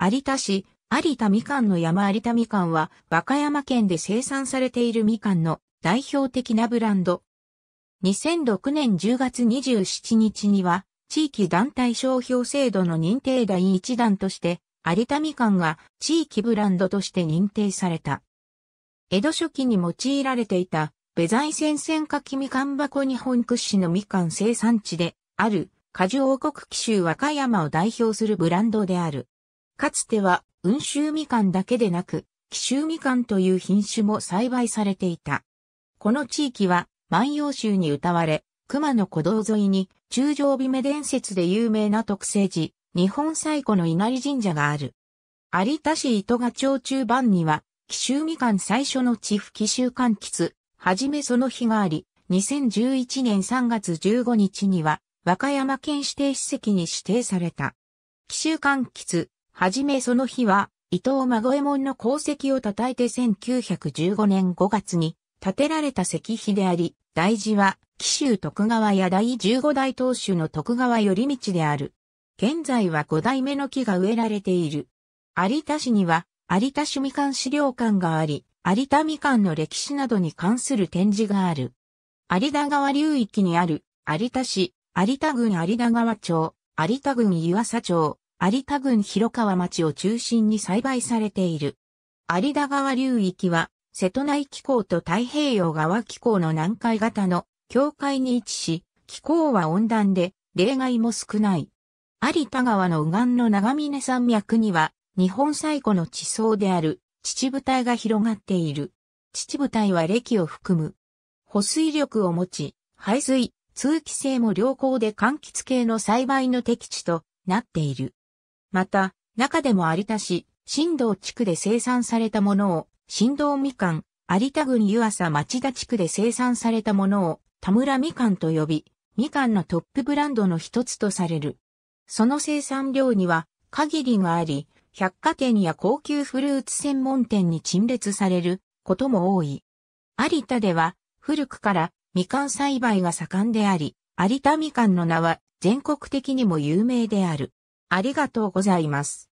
有田市、有田みかんの山有田みかんは、和歌山県で生産されているみかんの代表的なブランド。2006年10月27日には、地域団体商標制度の認定第一弾として、有田みかんが地域ブランドとして認定された。江戸初期に用いられていた、ベザイ戦線柿みかん箱日本屈指のみかん生産地である、果樹王国紀州和歌山を代表するブランドである。かつては、温州みかんだけでなく、紀州みかんという品種も栽培されていた。この地域は、万葉集に歌われ、熊野古道沿いに、中条美目伝説で有名な特製寺、日本最古の稲荷神社がある。有田市糸賀町中盤には、紀州みかん最初の地府紀州柑橘、はじめその日があり、2011年3月15日には、和歌山県指定史跡に指定された。紀州柑橘、はじめその日は、伊藤孫右衛門の功績を称えて1915年5月に建てられた石碑であり、大事は、紀州徳川や第15代当主の徳川頼道である。現在は5代目の木が植えられている。有田市には、有田市みかん資料館があり、有田みかんの歴史などに関する展示がある。有田川流域にある、有田市、有田郡有田川町、有田郡湯浅町、有田郡広川町を中心に栽培されている。有田川流域は、瀬戸内気候と太平洋側気候の南海型の境界に位置し、気候は温暖で、例外も少ない。有田川の右岸の長峰山脈には、日本最古の地層である秩父帯が広がっている。秩父帯は歴を含む。保水力を持ち、排水、通気性も良好で柑橘系の栽培の適地となっている。また、中でも有田市、新道地区で生産されたものを、新道みかん、有田郡湯浅町田地区で生産されたものを、田村みかんと呼び、みかんのトップブランドの一つとされる。その生産量には限りがあり、百貨店や高級フルーツ専門店に陳列されることも多い。有田では古くからみかん栽培が盛んであり、有田みかんの名は全国的にも有名である。ありがとうございます。